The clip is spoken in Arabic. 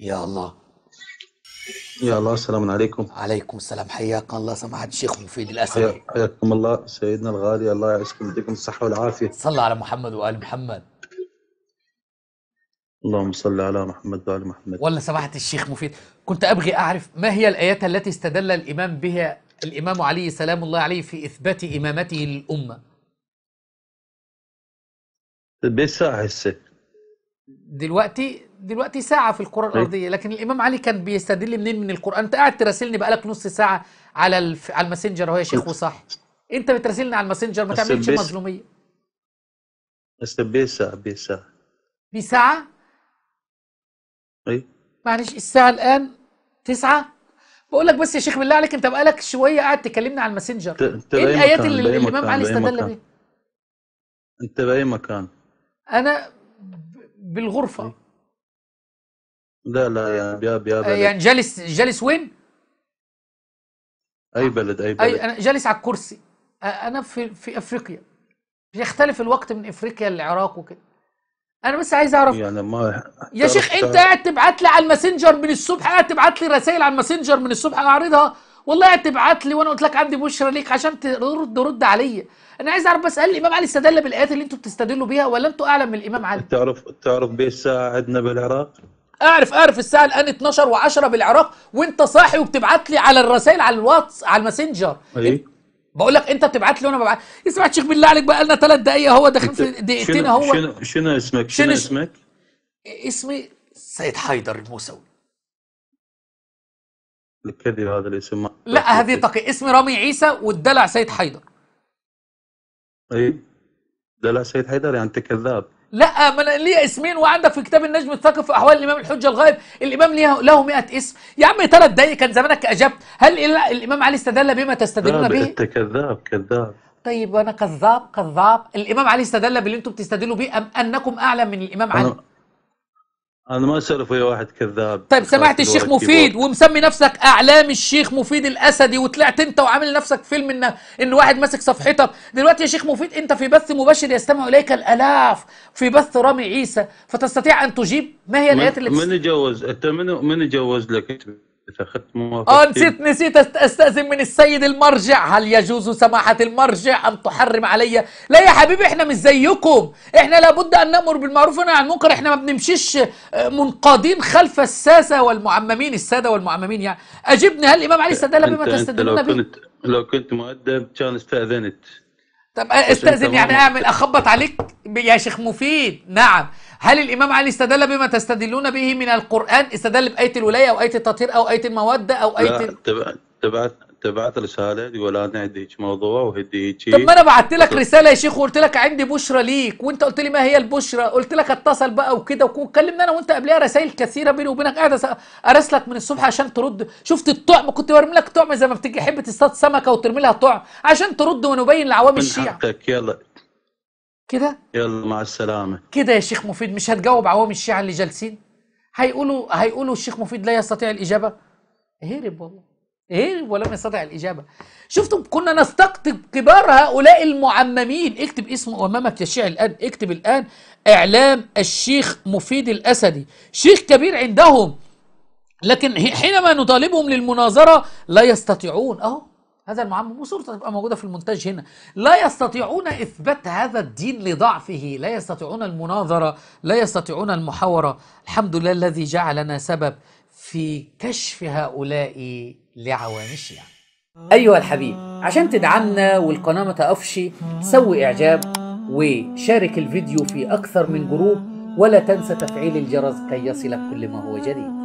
يا الله يا الله السلام عليكم عليكم السلام حياك الله سماحة الشيخ مفيد الأسد حياكم الله سيدنا الغالي الله يعزكم يديكم الصحة والعافية صلى على محمد وآل محمد اللهم صل على محمد وآل محمد والله سماحة الشيخ مفيد كنت أبغي أعرف ما هي الآيات التي استدل الإمام بها الإمام علي سلام الله عليه في إثبات إمامته للأمة بس هسه دلوقتي دلوقتي ساعة في الكرة طيب. الأرضية لكن الإمام علي كان بيستدل منين من القرآن أنت قاعد تراسلني بقالك نص ساعة على على الماسنجر أهو يا شيخ وصح أنت بتراسلني على الماسنجر ما تعملش مظلومية بس بيسا بيسا بساعة؟ أي معلش الساعة الآن تسعة بقول لك بس يا شيخ بالله عليك أنت بقالك شوية قاعد تكلمني على الماسنجر إيه الآيات اللي الإمام علي استدل بيها؟ أنت بأي مكان؟ أنا بالغرفة لا لا يعني يا يا آه، بلد يعني جالس جالس وين؟ اي بلد اي بلد أي انا جالس على الكرسي انا في في افريقيا بيختلف الوقت من افريقيا للعراق وكده انا بس عايز اعرف يعني ما يا شيخ انت قاعد تبعت لي على الماسنجر من الصبح قاعد تبعت لي رسائل على الماسنجر من الصبح اعرضها والله قاعد تبعت لي وانا قلت لك عندي بشرى ليك عشان ترد رد عليا انا عايز اعرف بس هل الامام علي استدل بالايات اللي انتوا بتستدلوا بيها ولا انتوا اعلم من الامام علي تعرف تعرف بيه الساعه عندنا بالعراق اعرف اعرف الساعه الان 12 و10 بالعراق وانت صاحي وبتبعت لي على الرسائل على الواتس على الماسنجر إيه؟ بقول لك انت بتبعت لي وانا ببعت يا شيخ بالله عليك بقى لنا ثلاث دقائق اهو داخلين في دقيقتين اهو شنو شنو اسمك شنو اسمك إيه، اسمي سيد حيدر الموسوي الكذب هذا الاسم لا هذه تقي اسمي رامي عيسى والدلع سيد حيدر اي دلع سيد حيدر يعني انت كذاب لا ما انا ليا اسمين وعندك في كتاب النجم الثاقب في احوال الامام الحجه الغائب الامام ليه له 100 اسم يا عم ثلاث دقايق كان زمانك اجبت هل الامام علي استدل بما تستدلون به انت كذاب كذاب طيب وانا كذاب كذاب الامام علي استدل باللي انتم بتستدلوا به ام انكم اعلم من الامام علي انا ما اسولف ويا واحد كذاب طيب سمعت الشيخ مفيد ومسمي نفسك اعلام الشيخ مفيد الاسدي وطلعت انت وعامل نفسك فيلم ان ان واحد ماسك صفحتك دلوقتي يا شيخ مفيد انت في بث مباشر يستمع اليك الالاف في بث رامي عيسى فتستطيع ان تجيب ما هي الايات اللي من يجوز انت من من يجوز لك إذا أخذت موافقه آه نسيت نسيت أستأذن من السيد المرجع هل يجوز سماحة المرجع أن تحرم علي لا يا حبيبي إحنا مش زيكم إحنا لابد أن نأمر بالمعروف وننهى عن المنكر إحنا ما بنمشيش آه، منقادين خلف الساسة والمعممين السادة والمعممين يعني أجبني هل الإمام علي استدل بما تستدلون به كنت لو كنت مؤدب كان استأذنت طب استأذن يعني أعمل أخبط عليك يا شيخ مفيد نعم هل الإمام علي استدل بما تستدلون به من القرآن استدل بآية الولاية أو آية التطهير أو آية المودة أو آية لا تبعت تبعت رساله تقول انا عندي هيك موضوع وهدي هيك طب ما انا بعت لك رساله يا شيخ وقلت لك عندي بشرى ليك وانت قلت لي ما هي البشرى قلت لك اتصل بقى وكده وكلمنا انا وانت قبلها رسائل كثيره بيني وبينك قاعد ارسلك من الصبح عشان ترد شفت الطعم كنت برمي لك طعم زي ما بتيجي تحب تصطاد سمكه وترمي لها طعم عشان ترد ونبين لعوام الشيعه من حقك يلا كده يلا مع السلامة كده يا شيخ مفيد مش هتجاوب عوام الشيعة اللي جالسين هيقولوا هيقولوا الشيخ مفيد لا يستطيع الإجابة هرب والله هرب ولم يستطع الإجابة شفتم كنا نستقطب كبار هؤلاء المعممين اكتب اسم أمامك يا شيخ الآن اكتب الآن إعلام الشيخ مفيد الأسدي شيخ كبير عندهم لكن حينما نطالبهم للمناظرة لا يستطيعون أهو هذا المعمم وصورته تبقى موجوده في المونتاج هنا لا يستطيعون اثبات هذا الدين لضعفه لا يستطيعون المناظره لا يستطيعون المحاوره الحمد لله الذي جعلنا سبب في كشف هؤلاء لعوام الشيعة ايها الحبيب عشان تدعمنا والقناه ما تقفش سوي اعجاب وشارك الفيديو في اكثر من جروب ولا تنسى تفعيل الجرس كي يصلك كل ما هو جديد